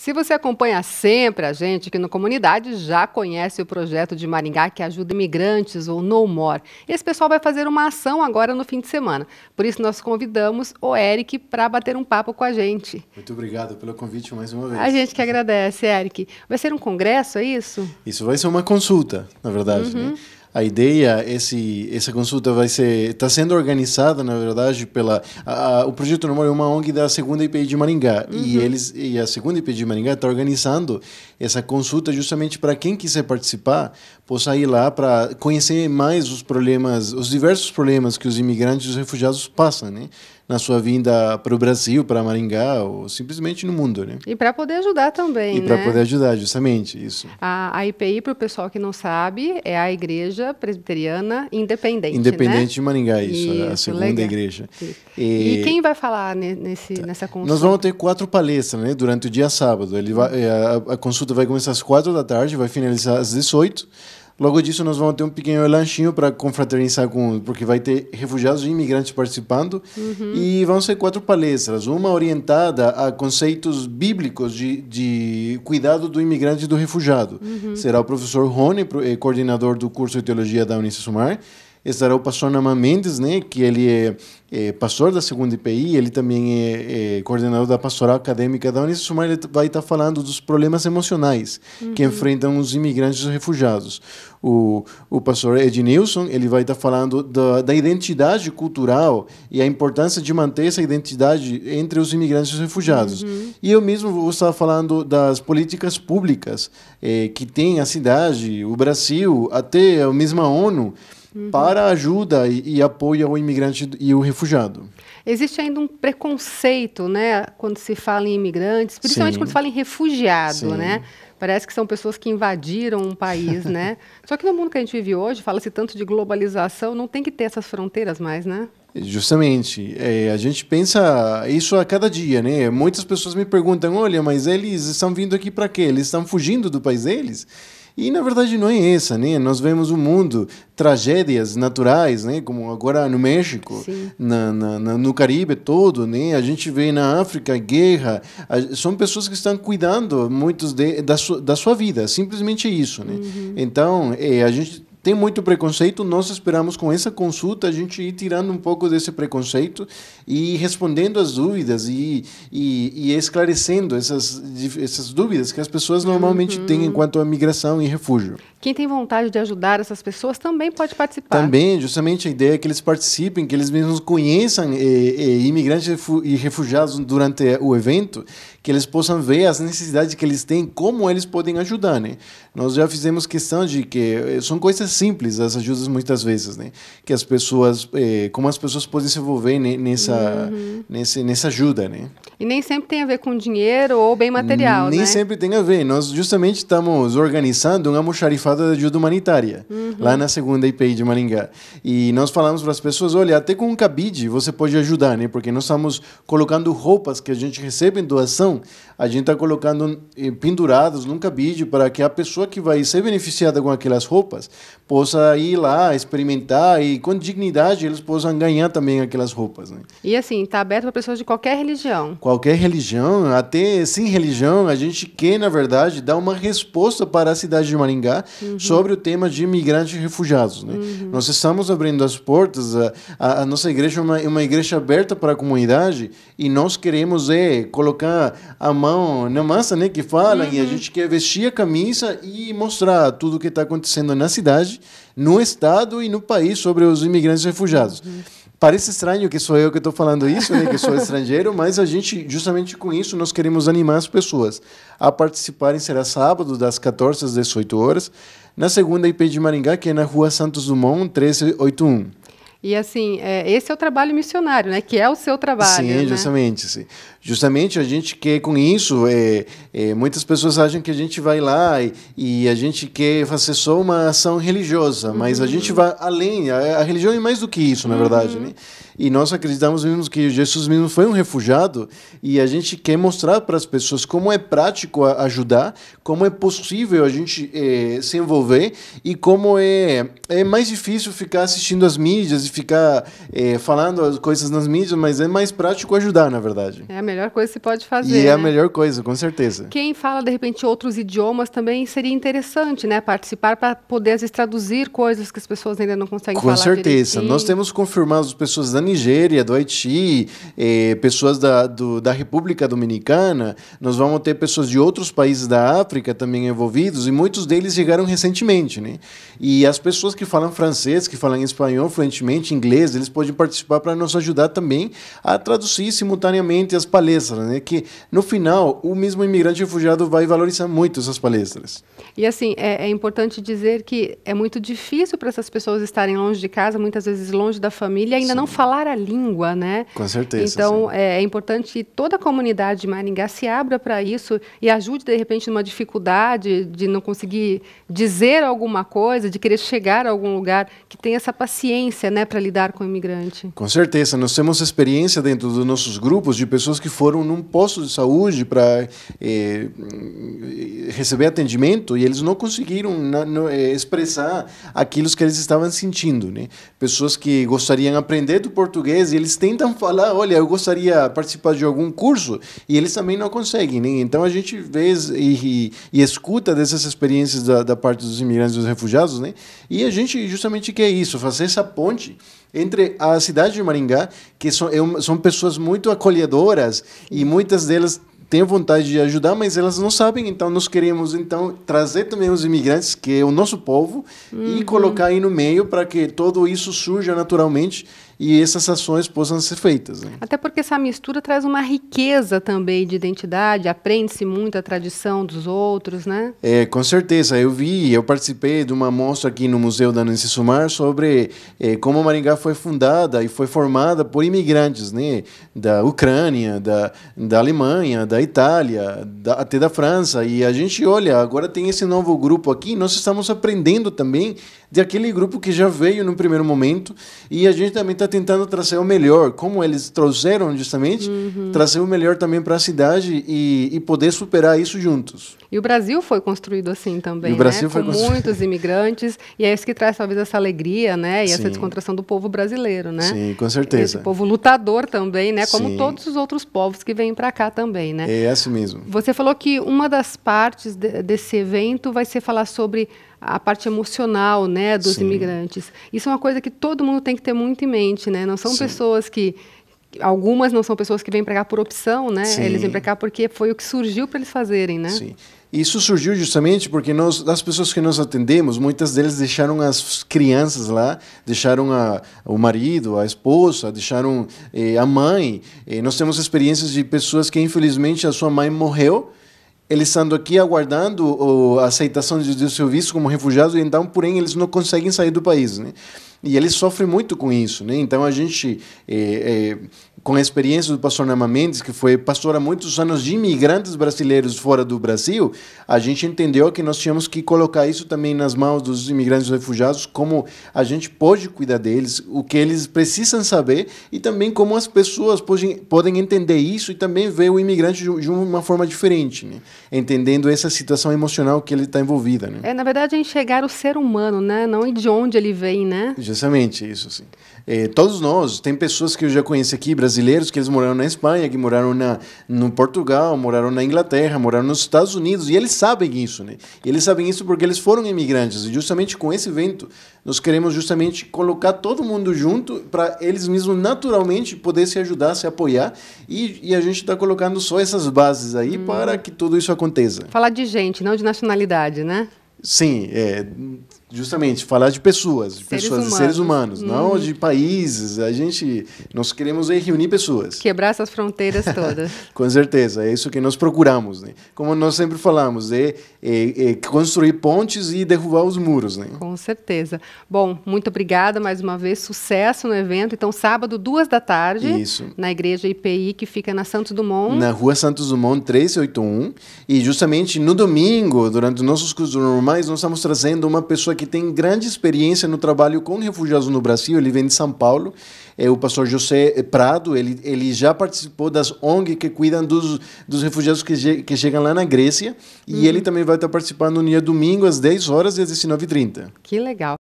Se você acompanha sempre a gente aqui no Comunidade, já conhece o projeto de Maringá que ajuda imigrantes ou No More. Esse pessoal vai fazer uma ação agora no fim de semana. Por isso nós convidamos o Eric para bater um papo com a gente. Muito obrigado pelo convite mais uma vez. A gente que agradece, Eric. Vai ser um congresso, é isso? Isso vai ser uma consulta, na verdade. Né? Uhum. Né? a ideia, esse, essa consulta vai ser está sendo organizada, na verdade, pela a, a, o projeto normal é uma ONG da segunda IPI de Maringá uhum. e eles e a segunda IPI de Maringá está organizando essa consulta justamente para quem quiser participar possa ir lá para conhecer mais os problemas, os diversos problemas que os imigrantes e os refugiados passam, né? na sua vinda para o Brasil, para Maringá, ou simplesmente no mundo. Né? E para poder ajudar também. E né? para poder ajudar, justamente, isso. A, a IPI, para o pessoal que não sabe, é a Igreja Presbiteriana Independente. Independente né? de Maringá, isso, isso a segunda legal. igreja. E, e, quem vai falar nesse, tá. nessa consulta? Nós vamos ter quatro palestras né, durante o dia sábado. Ele vai, uhum. é, a, a consulta vai começar às quatro da tarde, vai finalizar às 18 oito. Logo disso, nós vamos ter um pequeno lanchinho para confraternizar com, porque vai ter refugiados e imigrantes participando. Uhum. E vão ser quatro palestras: uma orientada a conceitos bíblicos de, de cuidado do imigrante e do refugiado. Uhum. Será o professor Rony, eh, coordenador do curso de teologia da Unicef Sumar estará o pastor Naman Mendes, né, que ele é, é, pastor da segunda IPI, ele também é, é coordenador da pastoral acadêmica da Unisumar, ele vai estar tá falando dos problemas emocionais uhum. que enfrentam os imigrantes e os refugiados. O, o pastor Nilson, ele vai estar tá falando da, da identidade cultural e a importância de manter essa identidade entre os imigrantes e os refugiados. Uhum. E eu mesmo vou estar falando das políticas públicas é, que tem a cidade, o Brasil, até a mesma ONU, uhum. para ajuda e, e apoio ao imigrante e o refugiado. Existe ainda um preconceito, né, quando se fala em imigrantes, principalmente Sim. quando se fala em refugiado, Sim. né? Parece que são pessoas que invadiram um país, né? Só que no mundo que a gente vive hoje, fala-se tanto de globalização, não tem que ter essas fronteiras mais, né? Justamente. É, a gente pensa isso a cada dia, né? Muitas pessoas me perguntam: olha, mas eles estão vindo aqui para quê? Eles estão fugindo do país deles? E na verdade não é essa, né? Nós vemos o mundo, tragédias naturais, né? Como agora no México, na, na, na, no Caribe todo, né? A gente vê na África guerra. A, são pessoas que estão cuidando muitos de, da, su, da sua vida, simplesmente isso, né? Uhum. Então, é, a gente tem muito preconceito. Nós esperamos com essa consulta a gente ir tirando um pouco desse preconceito e respondendo as dúvidas e, e, e esclarecendo essas, essas dúvidas que as pessoas normalmente uhum. têm enquanto a migração e refúgio. Quem tem vontade de ajudar essas pessoas também pode participar. Também, justamente a ideia é que eles participem, que eles mesmos conheçam eh, eh, imigrantes e refugiados durante o evento, que eles possam ver as necessidades que eles têm, como eles podem ajudar, né? Nós já fizemos questão de que eh, são coisas simples das ajudas muitas vezes, né? Que as pessoas, é, como as pessoas podem se envolver nessa, uhum. nesse, nessa ajuda, né? E nem sempre tem a ver com dinheiro ou bem material, nem né? sempre tem a ver. Nós justamente estamos organizando um almoxarifado de ajuda humanitária uhum. lá na segunda IPI de Maringá. E nós falamos para as pessoas, olha, até com um cabide você pode ajudar, né? Porque nós estamos colocando roupas que a gente recebe em doação, a gente está colocando eh, penduradas num cabide para que a pessoa que vai ser beneficiada com aquelas roupas possa ir lá experimentar e com dignidade eles possam ganhar também aquelas roupas. Né? E assim, está aberto para pessoas de qualquer religião. Qualquer religião, até sem religião, a gente quer, na verdade, dar uma resposta para a cidade de Maringá uhum. sobre o tema de imigrantes e refugiados. Né? Uhum. Nós estamos abrindo as portas, a, a, a nossa igreja é uma, é uma, igreja aberta para a comunidade e nós queremos é, colocar a mão na massa né, que fala uhum. e a uhum. gente quer vestir a camisa e mostrar tudo o que está acontecendo na cidade no Estado e no país sobre os imigrantes e refugiados. Uhum. Parece estranho que sou eu que estou falando isso, né, que sou estrangeiro, mas a gente, justamente com isso, nós queremos animar as pessoas a participarem. Será sábado, das 14 às 18 horas, na segunda IP de Maringá, que é na rua Santos Dumont, 1381. E assim, é, esse é o trabalho missionário, né? Que é o seu trabalho. Sim, né? justamente. Sim. Justamente a gente quer com isso. É, é, muitas pessoas acham que a gente vai lá e, e a gente quer fazer só uma ação religiosa, mas uhum. a gente vai além. A, a, religião é mais do que isso, na uhum. verdade, né? E nós acreditamos mesmo que Jesus mesmo foi um refugiado e a gente quer mostrar para as pessoas como é prático ajudar, como é possível a gente é, se envolver e como é, é mais difícil ficar assistindo as mídias e ficar é, falando as coisas nas mídias, mas é mais prático ajudar, na verdade. É a melhor coisa que você pode fazer. E é né? a melhor coisa, com certeza. Quem fala, de repente, outros idiomas também seria interessante, né? Participar para poder, às vezes, traduzir coisas que as pessoas ainda não conseguem com falar. Com certeza. Direitinho. Nós temos confirmado as pessoas da Nigéria, do Haiti, eh, pessoas da, do, da República Dominicana, nós vamos ter pessoas de outros países da África também envolvidos, e muitos deles chegaram recentemente. Né? E as pessoas que falam francês, que falam espanhol fluentemente, inglês, eles podem participar para nos ajudar também a traduzir simultaneamente as palestras, né? que no final o mesmo imigrante refugiado vai valorizar muito essas palestras. E assim, é, é, importante dizer que é muito difícil para essas pessoas estarem longe de casa, muitas vezes longe da família, ainda sim. não falar a língua, né? Com certeza. Então, é, é, importante que toda a comunidade de Maringá se abra para isso e ajude, de repente, numa dificuldade de não conseguir dizer alguma coisa, de querer chegar a algum lugar, que tenha essa paciência, né, para lidar com o imigrante. Com certeza. Nós temos experiência dentro dos nossos grupos de pessoas que foram num posto de saúde para eh, receber atendimento momento e eles não conseguiram na, né, no, eh, expressar aquilo que eles estavam sentindo, né? Pessoas que gostariam aprender do português e eles tentam falar, olha, eu gostaria de participar de algum curso e eles também não conseguem, né? Então a gente vê e, e, e escuta dessas experiências da, da, parte dos imigrantes e dos refugiados, né? E a gente justamente quer isso, fazer essa ponte entre a cidade de Maringá, que são, é são pessoas muito acolhedoras e muitas delas têm vontade de ajudar, mas elas não sabem. Então, nós queremos então trazer também os imigrantes, que é o nosso povo, uhum. e colocar aí no meio para que tudo isso surja naturalmente e essas ações possam ser feitas. Né? Até porque essa mistura traz uma riqueza também de identidade, aprende-se muito a tradição dos outros, né? É, com certeza. Eu vi, eu participei de uma mostra aqui no Museu da Nancy Sumar sobre é, como Maringá foi fundada e foi formada por imigrantes, né? Da Ucrânia, da, da Alemanha, da Itália, da, até da França. E a gente olha, agora tem esse novo grupo aqui, nós estamos aprendendo também de aquele grupo que já veio no primeiro momento e a gente também está tentando trazer o melhor, como eles trouxeram justamente, uhum. trazer o melhor também para a cidade e, e, poder superar isso juntos. E o Brasil foi construído assim também, e o Brasil né? foi com construído. muitos imigrantes, e é isso que traz talvez essa alegria, né, e Sim. essa descontração do povo brasileiro, né? Sim, com certeza. Esse povo lutador também, né, como Sim. todos os outros povos que vêm para cá também, né? É isso assim mesmo. Você falou que uma das partes de, desse evento vai ser falar sobre a parte emocional né, dos Sim. imigrantes. Isso é uma coisa que todo mundo tem que ter muito em mente, né? Não são Sim. pessoas que algumas não são pessoas que vêm para cá por opção, né? Sim. Eles vêm para cá porque foi o que surgiu para eles fazerem, né? Sim. Isso surgiu justamente porque nós, das pessoas que nós atendemos, muitas delas deixaram as crianças lá, deixaram a, o marido, a esposa, deixaram eh, a mãe. E eh, nós temos experiências de pessoas que infelizmente a sua mãe morreu eles estando aqui aguardando a aceitação de, seu visto como refugiado, então, porém, eles não conseguem sair do país, né? E eles sofrem muito com isso, né? Então a gente eh, eh, com a experiência do pastor Nama Mendes, que foi pastor há muitos anos de imigrantes brasileiros fora do Brasil, a gente entendeu que nós tínhamos que colocar isso também nas mãos dos imigrantes refugiados, como a gente pode cuidar deles, o que eles precisam saber e também como as pessoas podem, podem entender isso e também ver o imigrante de uma forma diferente, né? entendendo essa situação emocional que ele está envolvida. Né? É, na verdade, é enxergar o ser humano, né? não de onde ele vem. né? Justamente isso. Sim. É, todos nós, tem pessoas que eu já conheço aqui, brasileiros que eles moraram na Espanha, que moraram na, no Portugal, moraram na Inglaterra, moraram nos Estados Unidos, e eles sabem isso, né? E eles sabem isso porque eles foram imigrantes, e justamente com esse evento nós queremos justamente colocar todo mundo junto para eles mesmos naturalmente poder se ajudar, se apoiar, e, e a gente está colocando só essas bases aí hum. para que tudo isso aconteça. Falar de gente, não de nacionalidade, né? Sim, é justamente falar de pessoas, de seres pessoas, humanos. de seres humanos, hum. não uhum. de países. A gente, nós queremos é reunir pessoas. Quebrar essas fronteiras todas. Com certeza, é isso que nós procuramos, né? Como nós sempre falamos, é, é, é, construir pontes e derrubar os muros, né? Com certeza. Bom, muito obrigada mais uma vez, sucesso no evento. Então, sábado, duas da tarde, isso. na igreja IPI que fica na Santos Dumont. Na rua Santos Dumont 381 e justamente no domingo, durante nossos cursos normais, nós estamos trazendo uma pessoa que tem grande experiência no trabalho com refugiados no Brasil. Ele vem de São Paulo, é o pastor José Prado. Ele, ele já participou das ONG que cuidam dos, dos refugiados que, que chegam lá na Grécia. Uhum. E ele também vai estar participando no dia domingo, às 10 horas e às 19h30. Que legal.